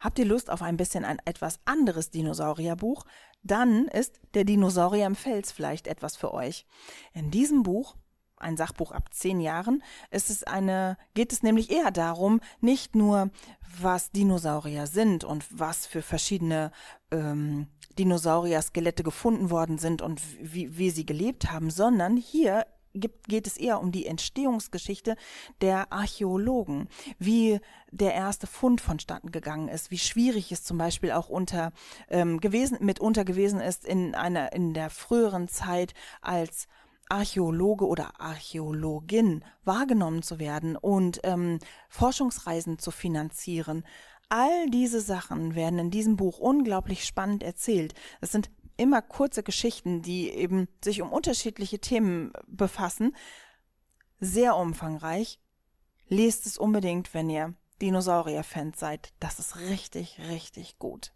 Habt ihr Lust auf ein bisschen ein etwas anderes Dinosaurierbuch? Dann ist Der Dinosaurier im Fels vielleicht etwas für euch. In diesem Buch ein Sachbuch ab zehn Jahren, ist es eine, geht es nämlich eher darum, nicht nur, was Dinosaurier sind und was für verschiedene ähm, Dinosaurier-Skelette gefunden worden sind und wie, wie sie gelebt haben, sondern hier gibt, geht es eher um die Entstehungsgeschichte der Archäologen, wie der erste Fund vonstatten gegangen ist, wie schwierig es zum Beispiel auch unter ähm, gewesen, mitunter gewesen ist in einer in der früheren Zeit als Archäologe oder Archäologin wahrgenommen zu werden und ähm, Forschungsreisen zu finanzieren. All diese Sachen werden in diesem Buch unglaublich spannend erzählt. Es sind immer kurze Geschichten, die eben sich um unterschiedliche Themen befassen. Sehr umfangreich. Lest es unbedingt, wenn ihr Dinosaurier-Fans seid. Das ist richtig, richtig gut.